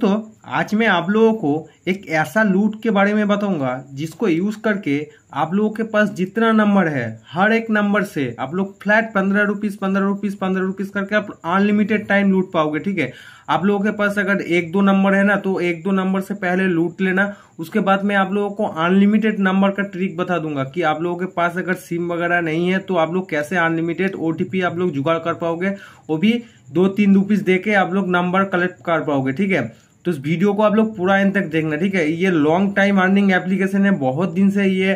दोस्तों आज मैं आप लोगों को एक ऐसा लूट के बारे में बताऊंगा जिसको यूज़ करके आप लोगों के पास जितना नंबर है हर एक नंबर से आप लोग फ्लैट पंद्रह रुपीज़ पंद्रह रुपीज़ पंद्रह रुपीज़ करके आप अनलिमिटेड टाइम लूट पाओगे ठीक है आप लोगों के पास अगर एक दो नंबर है ना तो एक दो नंबर से पहले लूट लेना उसके बाद में आप लोगों को अनलिमिटेड नंबर का ट्रिक बता दूंगा कि आप लोगों के पास अगर सिम वगैरह नहीं है तो आप लोग कैसे अनलिमिटेड ओ आप लोग जुगाड़ कर पाओगे वो भी दो तीन रुपीज़ दे के आप लोग नंबर कलेक्ट कर पाओगे ठीक है तो इस वीडियो को आप लोग पूरा एंड तक देखना ठीक है ये लॉन्ग टाइम अर्निंग एप्लीकेशन है बहुत दिन से ये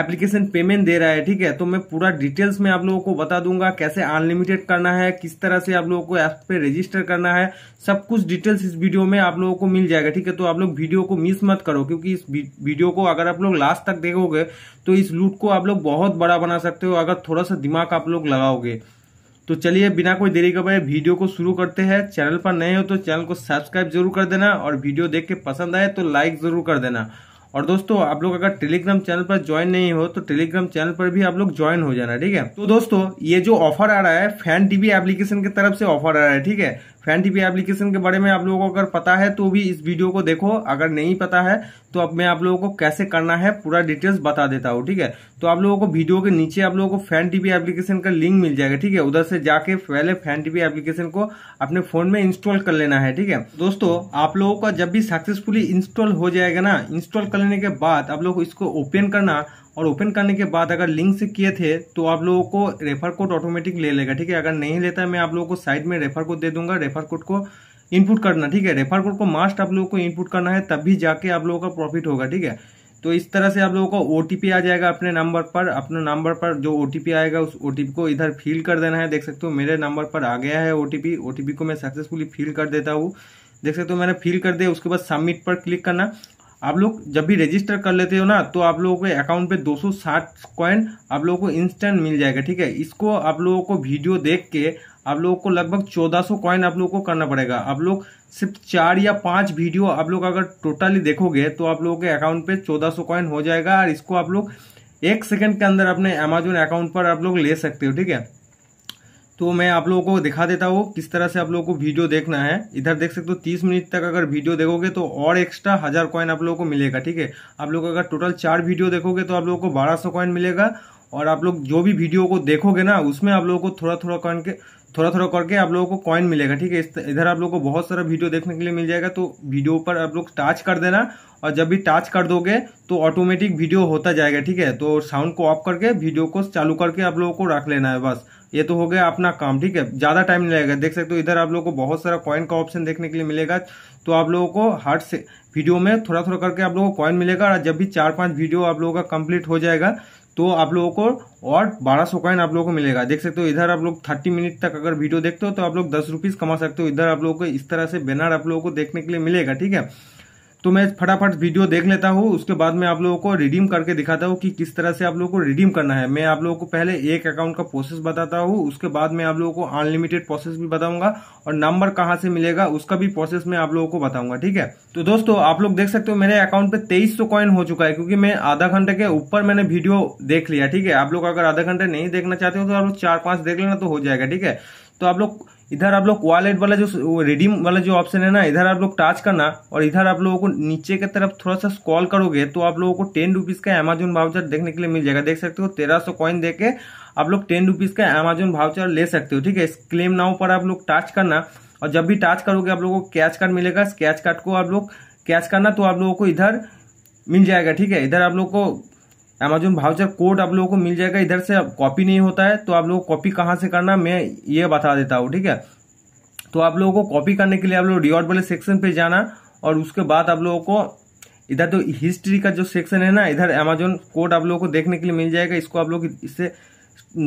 एप्लीकेशन पेमेंट दे रहा है ठीक है तो मैं पूरा डिटेल्स में आप लोगों को बता दूंगा कैसे अनलिमिटेड करना है किस तरह से आप लोगों को ऐप पे रजिस्टर करना है सब कुछ डिटेल्स इस वीडियो में आप लोगों को मिल जाएगा ठीक है तो आप लोग वीडियो को मिस मत करो क्योंकि इस वीडियो को अगर आप लोग लास्ट तक देखोगे तो इस लूट को आप लोग बहुत बड़ा बना सकते हो अगर थोड़ा सा दिमाग आप लोग लगाओगे तो चलिए बिना कोई देरी के भाई वीडियो को शुरू करते हैं चैनल पर नए हो तो चैनल को सब्सक्राइब जरूर कर देना और वीडियो देख के पसंद आए तो लाइक जरूर कर देना और दोस्तों आप लोग अगर टेलीग्राम चैनल पर ज्वाइन नहीं हो तो टेलीग्राम चैनल पर भी आप लोग ज्वाइन हो जाना ठीक है तो दोस्तों ये जो ऑफर आ रहा है फैन टीवी एप्लीकेशन की तरफ से ऑफर आ रहा है ठीक है फैन टीवी एप्लीकेशन के बारे में आप लोगों को अगर पता है तो भी इस वीडियो को देखो अगर नहीं पता है तो अब मैं आप लोगों को कैसे करना है पूरा डिटेल्स बता देता हूँ ठीक है तो आप लोगों को वीडियो के नीचे आप लोगों को फैन टीवी एप्लीकेशन का लिंक मिल जाएगा ठीक है उधर से जाके पहले फैन टीवी एप्लीकेशन को अपने फोन में इंस्टॉल कर लेना है ठीक है दोस्तों आप लोगों का जब भी सक्सेसफुली इंस्टॉल हो जाएगा ना इंस्टॉल करने के बाद आप लोग इसको ओपन करना और ओपन करने के बाद अगर लिंक से किए थे तो आप लोगों को रेफर कोड ऑटोमेटिक ले लेगा ठीक है अगर नहीं लेता मैं आप लोगों को साइड में रेफर कोड दे दूंगा रेफर कोड को इनपुट करना ठीक है रेफर कोड को मास्ट आप लोगों को इनपुट करना है तभी जाके आप लोगों का प्रॉफिट होगा ठीक है तो इस तरह से आप लोगों को ओ आ जाएगा अपने नंबर पर अपने नंबर पर जो ओ आएगा उस ओ को इधर फिल कर देना है देख सकते हो मेरे नंबर पर आ गया है ओ टी को मैं सक्सेसफुली फिल कर देता हूँ देख सकते हो मैंने फिल कर दिया उसके बाद सबमिट पर क्लिक करना आप लोग जब भी रजिस्टर कर लेते हो ना तो आप लोगों के अकाउंट पे 260 कॉइन आप लोगों को इंस्टेंट मिल जाएगा ठीक है इसको आप लोगों को वीडियो देख के आप लोगों को लगभग 1400 कॉइन आप लोगों को करना पड़ेगा आप लोग सिर्फ चार या पांच वीडियो आप लोग अगर टोटली देखोगे तो आप लोगों के अकाउंट पे 1400 कॉइन हो जाएगा और इसको आप लोग एक सेकंड के अंदर अपने अमेजोन अकाउंट पर आप लोग ले सकते हो ठीक है तो मैं आप लोगों को दिखा देता हूँ किस तरह से आप लोगों को वीडियो देखना है इधर देख सकते हो तीस मिनट तक अगर वीडियो देखोगे तो और एक्स्ट्रा हज़ार कॉइन आप लोगों को मिलेगा ठीक है आप लोग अगर टोटल चार वीडियो देखोगे तो आप लोगों को बारह सौ कॉइन मिलेगा और आप लोग जो भी वीडियो को देखोगे ना उसमें आप लोगों को थोड़ा थोड़ा करके थोड़ा थोड़ा करके आप लोगों को कॉइन मिलेगा ठीक है इधर आप लोगों को बहुत सारा वीडियो देखने के लिए मिल जाएगा तो वीडियो पर आप लोग टच कर देना और जब भी टच कर दोगे तो ऑटोमेटिक वीडियो होता जाएगा ठीक है तो साउंड को ऑफ करके वीडियो को चालू करके आप लोगों को रख लेना है बस ये तो हो गया अपना काम ठीक है ज़्यादा टाइम नहीं लगेगा देख सकते हो इधर आप लोगों को बहुत सारा कॉइन का ऑप्शन देखने के लिए मिलेगा तो आप लोगों को हर से वीडियो में थोड़ा थोड़ा करके आप लोगों को कॉइन मिलेगा और जब भी चार पाँच वीडियो आप लोगों का कंप्लीट हो जाएगा तो आप लोगों को और बारह सौ कॉइन आप लोगों को मिलेगा देख सकते हो इधर आप लोग थर्टी मिनट तक अगर वीडियो देखते हो तो आप लोग दस रुपीज कमा सकते हो इधर आप लोगों को इस तरह से बैनर आप लोगों को देखने के लिए मिलेगा ठीक है तो मैं फटाफट वीडियो देख लेता हूँ उसके बाद में आप लोगों को रिडीम करके दिखाता हूँ कि किस तरह से आप लोगों को रिडीम करना है मैं आप लोगों को पहले एक अकाउंट का प्रोसेस बताता हूँ उसके बाद में आप लोगों को अनलिमिटेड प्रोसेस भी बताऊंगा और नंबर कहाँ से मिलेगा उसका भी प्रोसेस मैं आप लोगों को बताऊंगा ठीक है तो दोस्तों आप लोग देख सकते हो मेरे अकाउंट पे तेईस सौ कॉइन हो चुका है क्योंकि मैं आधा घंटे के ऊपर मैंने वीडियो देख लिया ठीक है आप लोग अगर आधा घंटे नहीं देखना चाहते हो तो आप लोग चार पांच देख लेना तो हो जाएगा ठीक है तो आप लोग इधर आप लोग वॉलेट वाला जो रिडीम वाला जो ऑप्शन है ना इधर आप लोग टच करना और इधर आप लोगों को नीचे की तरफ थोड़ा सा स्कॉल करोगे तो आप लोगों को टेन रुपीज़ का अमेजोन भाउचर देखने के लिए मिल जाएगा देख सकते हो तेरह सौ कॉइन दे के आप लोग टेन रुपीज़ का अमेजोन भाउचर ले सकते हो ठीक है क्लेम नाव पर आप लोग टच करना और जब भी टच करोगे आप लोगों को कैच कार्ड मिलेगा कैच कार्ड को आप लोग कैच करना तो आप लोगों को इधर मिल जाएगा ठीक है इधर आप लोग को अमेजोन भाउचर कोड आप लोगों को मिल जाएगा इधर से कॉपी नहीं होता है तो आप लोग कॉपी कहाँ से करना मैं ये बता देता हूँ ठीक है तो आप लोगों को कॉपी करने के लिए आप लोग रिवॉर्ड वाले सेक्शन पे जाना और उसके बाद आप लोगों को इधर तो हिस्ट्री का जो सेक्शन है ना इधर अमेजोन कोड आप लोगों को देखने के लिए मिल जाएगा इसको आप लोग इससे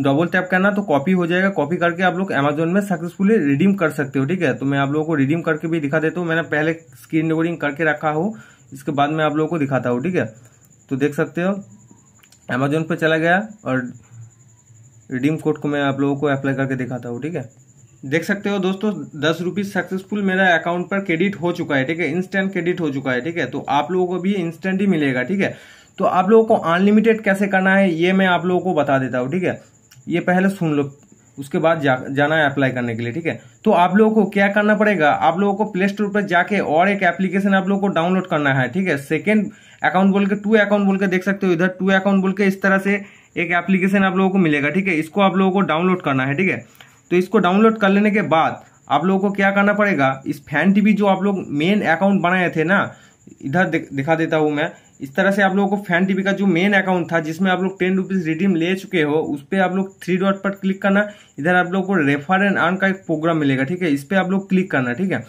डबल टैप करना तो कॉपी हो जाएगा कॉपी करके आप लोग अमेजोन में सक्सेसफुली रिडीम कर सकते हो ठीक है तो मैं आप लोगों को रिडीम करके भी दिखा देता हूँ मैंने पहले स्क्रीन रिकॉर्डिंग करके रखा हूँ इसके बाद मैं आप लोगों को दिखाता हूँ ठीक है तो देख सकते हो अमेजोन पे चला गया और रिडीम कोड को मैं आप लोगों को अप्लाई करके दिखाता हूँ ठीक है देख सकते हो दोस्तों दस रुपीज़ सक्सेसफुल मेरा अकाउंट पर क्रेडिट हो चुका है ठीक है इंस्टेंट क्रेडिट हो चुका है ठीक है तो आप लोगों को भी इंस्टेंट ही मिलेगा ठीक है तो आप लोगों को अनलिमिटेड कैसे करना है ये मैं आप लोगों को बता देता हूँ ठीक है ये पहले सुन लो उसके बाद जा, जाना है अप्लाई करने के लिए ठीक है तो आप लोगों को क्या करना पड़ेगा आप लोगों को प्ले स्टोर पर जाके और एक एप्लीकेशन आप लोगों को डाउनलोड करना है ठीक है सेकेंड अकाउंट बोल के टू अकाउंट बोल के देख सकते हो इधर टू अकाउंट बोल के इस तरह से एक एप्लीकेशन आप लोगों को मिलेगा ठीक है इसको आप लोगों को डाउनलोड करना है ठीक है तो इसको डाउनलोड कर लेने के बाद आप लोगों को क्या करना पड़ेगा इस फैन टीवी जो आप लोग मेन अकाउंट बनाए थे ना इधर दिखा देता हूँ मैं इस तरह से आप लोगों को फैन टीवी का जो मेन अकाउंट था जिसमें आप लोग टेन रुपीज रिडीम ले चुके हो उस पर आप लोग थ्री डॉट पर क्लिक करना इधर आप लोग को रेफर एंड अर्न का एक प्रोग्राम मिलेगा ठीक है इस पर आप लोग क्लिक करना ठीक है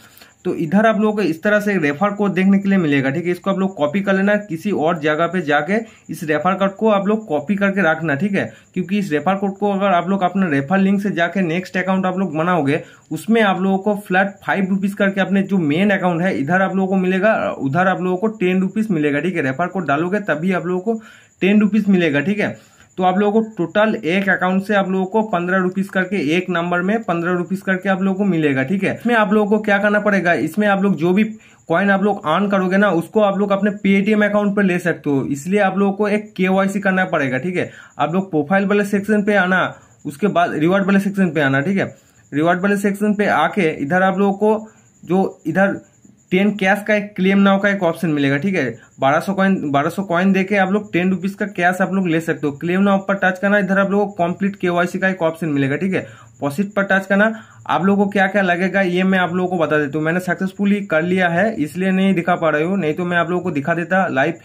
तो इधर आप लोगों को इस तरह से रेफर कोड देखने के लिए मिलेगा ठीक है इसको आप लोग कॉपी कर लेना किसी और जगह पे जाके इस रेफर कोड को आप लोग कॉपी करके रखना ठीक है क्योंकि इस रेफर कोड को अगर आप लोग अपना रेफर लिंक से जाके नेक्स्ट अकाउंट आप लोग बनाओगे उसमें आप लोगों को फ्लैट फाइव रुपीज करके अपने जो मेन अकाउंट है इधर आप लोगों को मिलेगा उधर आप लोगों को टेन रुपीज मिलेगा ठीक है रेफर कोड डालोगे तभी आप लोगों को टेन रुपीज मिलेगा ठीक है तो आप लोगों को टोटल एक अकाउंट से आप लोगों को पंद्रह रुपीज करके एक नंबर में पंद्रह रुपीज करके आप लोगों को मिलेगा ठीक है इसमें आप लोगों को क्या करना पड़ेगा इसमें आप लोग जो भी कॉइन आप लोग ऑन करोगे ना उसको आप लोग अपने पेटीएम अकाउंट पर ले सकते हो इसलिए आप लोगों को एक केवाईसी करना पड़ेगा ठीक है आप लोग प्रोफाइल वाले सेक्शन पे आना उसके बाद रिवार्ड वाले सेक्शन पे आना ठीक है रिवार्ड वाले सेक्शन पे आके इधर आप लोगों को जो इधर टेन कैश का एक क्लेम नाव का एक ऑप्शन मिलेगा ठीक है बारह सौ कॉइन बारह सौ कॉइन देके आप लोग टेन रुपीज का कैश आप लोग ले सकते हो क्लेम नाव पर टच करना इधर आप लोगों को कंप्लीट केवाईसी का एक ऑप्शन मिलेगा ठीक है पॉसिट पर टच करना आप लोगों को क्या क्या लगेगा ये मैं आप लोगों को बता देता हूँ मैंने सक्सेसफुली कर लिया है इसलिए नहीं दिखा पा रही हूँ नहीं तो मैं आप लोगों को दिखा देता लाइव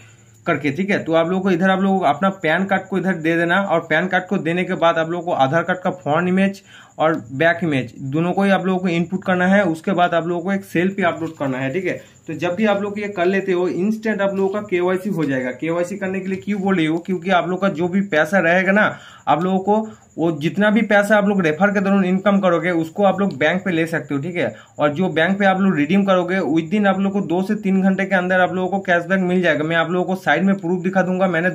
करके ठीक है तो आप लोगों को इधर आप लोगों को अपना पैन कार्ड को इधर दे देना और पैन कार्ड को देने के बाद आप लोगों को आधार कार्ड का फॉर्म इमेज और बैक इमेज दोनों को ही आप लोगों को इनपुट करना है उसके बाद आप लोगों को एक सेल पे अपलोड करना है ठीक है तो जब भी आप लोग ये कर लेते हो इंस्टेंट आप लोगों का केवाईसी हो जाएगा केवाईसी करने के लिए क्यों बोल रही हो क्योंकि आप लोग का जो भी पैसा रहेगा ना आप लोगों को वो जितना भी पैसा आप लोग रेफर के दौरान इनकम करोगे उसको आप लोग बैंक पे ले सकते हो ठीक है और जो बैंक पे आप लोग रिडीम करोगे उस दिन आप लोग को दो से तीन घंटे के अंदर आप लोगों को कैशबैक मिल जाएगा मैं आप लोगों को साइड में प्रूफ दिखा दूंगा मैंने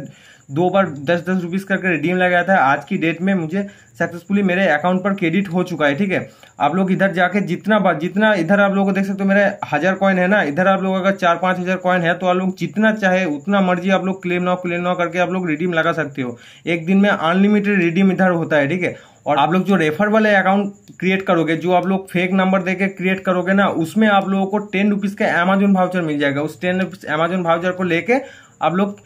दो बार दस दस रुपीज़ करके रिडीम लगाया था आज की डेट में मुझे सक्सेसफुली मेरे अकाउंट पर क्रेडिट हो चुका है ठीक है आप लोग इधर जाके जितना बार जितना इधर आप लोग देख सकते हो मेरे हज़ार कॉइन है ना इधर आप लोग अगर चार पाँच हज़ार कॉइन है तो आप लोग जितना चाहे उतना मर्जी आप लोग क्लेम ना क्लेम ना करके आप लोग रिडीम लगा सकते हो एक दिन में अनलिमिटेड रिडीम इधर होता है ठीक है और आप लोग जो रेफर वाले अकाउंट क्रिएट करोगे जो आप लोग फेक नंबर देके क्रिएट करोगे ना उसमें आप लोगों को टेन रुपीज़ का अमेजोन भाउचर मिल जाएगा उस टेन रुपीज़ अमेजोन भाउचर को लेके आप लोग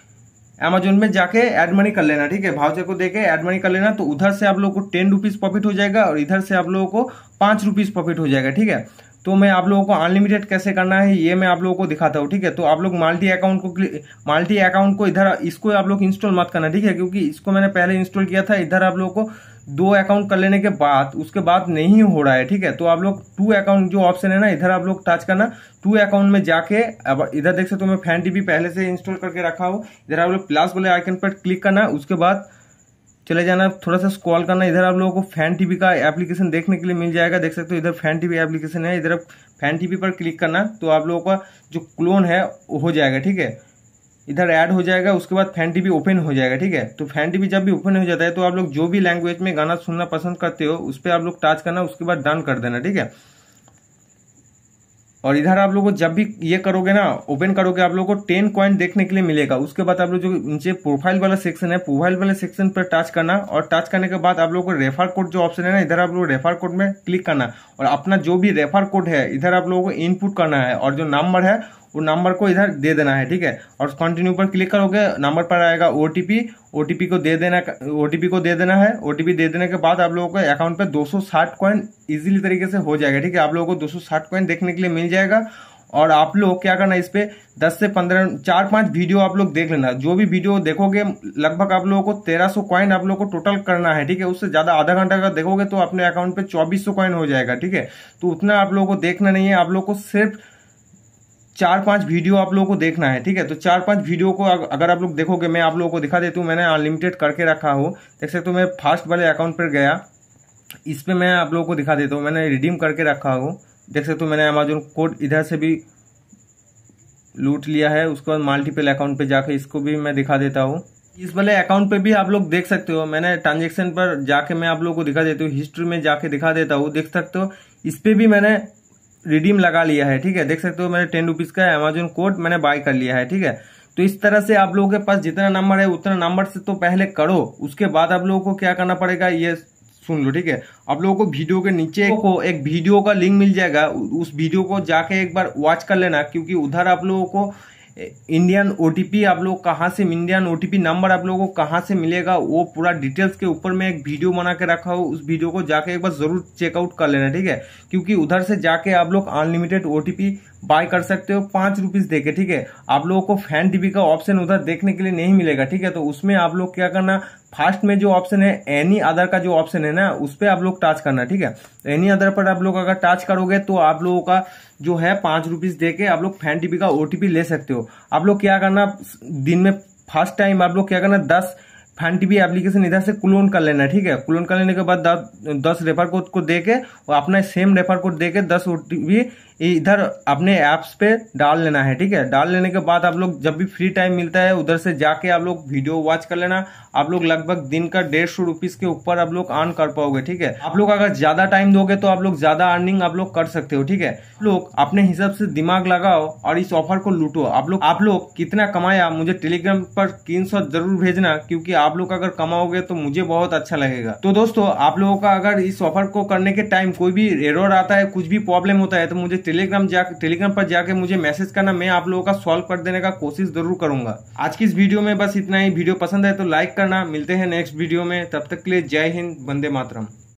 अमेजोन में जाके एड मनी कर लेना ठीक है भाउचर को देके एड मनी कर लेना तो उधर से आप लोगों को टेन रुपीज़ प्रॉफिट हो जाएगा और इधर से आप लोगों को पांच रुपीज़ प्रॉफिट हो जाएगा ठीक है तो मैं आप लोगों को अनलिमिटेड कैसे करना है ये मैं आप लोगों को दिखाता हूँ ठीक है तो आप लोग मल्टी अकाउंट को मल्टी अकाउंट को इधर इसको आप लोग इंस्टॉल मत करना ठीक है क्योंकि इसको मैंने पहले इंस्टॉल किया था इधर आप लोगों को दो अकाउंट कर लेने के बाद उसके बाद नहीं हो रहा है ठीक है तो आप लोग टू अकाउंट जो ऑप्शन है ना इधर आप लोग टच करना टू अकाउंट में जाके अब इधर देख सकते हो मैं फैन टीवी पहले से इंस्टॉल करके रखा हो इधर आप लोग प्लस वाले आइकन पर क्लिक करना उसके बाद चले जाना थोड़ा सा स्क्रॉल करना इधर आप लोगों को फैन टीवी का एप्लीकेशन देखने के लिए मिल जाएगा देख सकते हो इधर फैन टीवी एप्लीकेशन है इधर फैन टीवी पर क्लिक करना तो आप लोगों का जो क्लोन है वो हो जाएगा ठीक है इधर ऐड हो जाएगा उसके बाद फैन टीवी ओपन हो जाएगा ठीक है तो फैन टीवी जब भी ओपन हो जाता है तो आप लोग जो भी लैंग्वेज में गाना सुनना पसंद करते हो उस पर आप लोग टच करना उसके बाद डन कर देना ठीक है और इधर आप लोगों को जब भी ये करोगे ना ओपन करोगे आप लोगों को टेन कॉइन देखने के लिए मिलेगा उसके बाद आप लोग जो नीचे प्रोफाइल वाला सेक्शन है प्रोफाइल वाले सेक्शन पर टच करना और टच करने के बाद आप लोग को रेफर कोड जो ऑप्शन है ना इधर आप लोग रेफर कोड में क्लिक करना और अपना जो भी रेफर कोड है इधर आप लोगों को इनपुट करना है और जो नंबर है वो नंबर को इधर दे देना है ठीक है और कंटिन्यू पर क्लिक करोगे नंबर पर आएगा O T P O T P को दे देना ओ टी पी को दे देना है ओ टी पी दे देने के बाद आप लोगों को अकाउंट पर दो सौ साठ कॉइन ईजिली तरीके से हो जाएगा ठीक है आप लोगों को दो सौ साठ कॉइन देखने के लिए मिल जाएगा और आप लोग क्या करना इस पर दस से पंद्रह चार पांच वीडियो आप लोग देख लेना जो भी वीडियो देखोगे लगभग आप लोगों को तेरह सौ कॉइन आप लोग को टोटल करना है ठीक है उससे ज्यादा आधा घंटा का देखोगे तो अपने अकाउंट पे चौबीस सौ कॉइन हो जाएगा ठीक है तो उतना आप लोगों को देखना नहीं है आप लोग को सिर्फ चार पांच वीडियो आप लोगों को देखना है ठीक है तो चार पांच वीडियो को अगर आप लोग देखोगे मैं आप लोगों को दिखा देती हूँ मैंने अनलिमिटेड करके रखा हो देख सकते हो मैं फास्ट वाले अकाउंट पर गया इस पर मैं आप लोगों को दिखा देता हूँ मैंने रिडीम करके रखा हो देख सकते हो मैंने अमेजोन कोड इधर से भी लूट लिया है उसके बाद मल्टीपल अकाउंट पे जाके इसको भी मैं दिखा देता हूँ इस वाले अकाउंट पे भी आप लोग देख सकते हो मैंने ट्रांजेक्शन पर जाके मैं आप लोगों को दिखा देता हूँ हिस्ट्री में जाके दिखा देता हूँ देख सकते हो इस पे भी मैंने रिडीम लगा लिया है ठीक है देख सकते हो मैंने टेन रुपीज़ का अमेजोन कोड मैंने बाय कर लिया है ठीक है तो इस तरह से आप लोगों के पास जितना नंबर है उतना नंबर से तो पहले करो उसके बाद आप लोगों को क्या करना पड़ेगा ये सुन लो ठीक है आप लोगों को वीडियो के नीचे को एक वीडियो का लिंक मिल जाएगा उस वीडियो को जाके एक बार वॉच कर लेना क्योंकि उधर आप लोगों को इंडियन ओटीपी आप लोग कहाँ से इंडियन ओटीपी नंबर आप लोगों को कहाँ से मिलेगा वो पूरा डिटेल्स के ऊपर मैं एक वीडियो बना के रखा हूँ उस वीडियो को जाके एक बार जरूर चेकआउट कर लेना ठीक है क्योंकि उधर से जाके आप लोग अनलिमिटेड ओटीपी बाय कर सकते हो पांच रुपीज़ दे के ठीक है आप लोगों को फैन टीवी का ऑप्शन उधर देखने के लिए नहीं मिलेगा ठीक है तो उसमें आप लोग क्या करना फास्ट में जो ऑप्शन है एनी अदर का जो ऑप्शन है ना उस पर आप लोग टच करना ठीक है एनी अदर पर आप लोग अगर टच करोगे तो आप लोगों का जो है पांच रुपीज़ दे के आप लोग फैन टीवी का ओटीपी ले सकते हो आप लोग क्या करना दिन में फर्स्ट टाइम आप लोग क्या करना दस फैन टीवी एप्लीकेशन इधर से क्लोन कर लेना ठीक है क्लोन कर लेने के बाद दस रेफर कोड को दे के और अपना सेम रेफर कोड दे के दस ओ इधर अपने ऐप्स पे डाल लेना है ठीक है डाल लेने के बाद आप लोग जब भी फ्री टाइम मिलता है उधर से जाके आप लोग वीडियो वॉच कर लेना आप लोग लगभग दिन का डेढ़ सौ रुपीज के ऊपर आप लोग अर्न कर पाओगे ठीक है आप लोग अगर ज्यादा टाइम दोगे तो आप लोग ज्यादा अर्निंग आप लोग कर सकते हो ठीक है लोग अपने हिसाब से दिमाग लगाओ और इस ऑफर को लूटो आप लोग आप लोग कितना कमाया मुझे टेलीग्राम पर स्क्रीन जरूर भेजना क्योंकि आप आप लोग अगर कमाओगे तो मुझे बहुत अच्छा लगेगा तो दोस्तों आप लोगों का अगर इस ऑफर को करने के टाइम कोई भी एरर आता है कुछ भी प्रॉब्लम होता है तो मुझे टेलीग्राम टेलीग्राम पर जाके मुझे मैसेज करना मैं आप लोगों का सॉल्व कर देने का कोशिश जरूर करूंगा आज की इस वीडियो में बस इतना ही वीडियो पसंद है तो लाइक करना मिलते हैं नेक्स्ट वीडियो में तब तक के लिए जय हिंद वंदे मातरम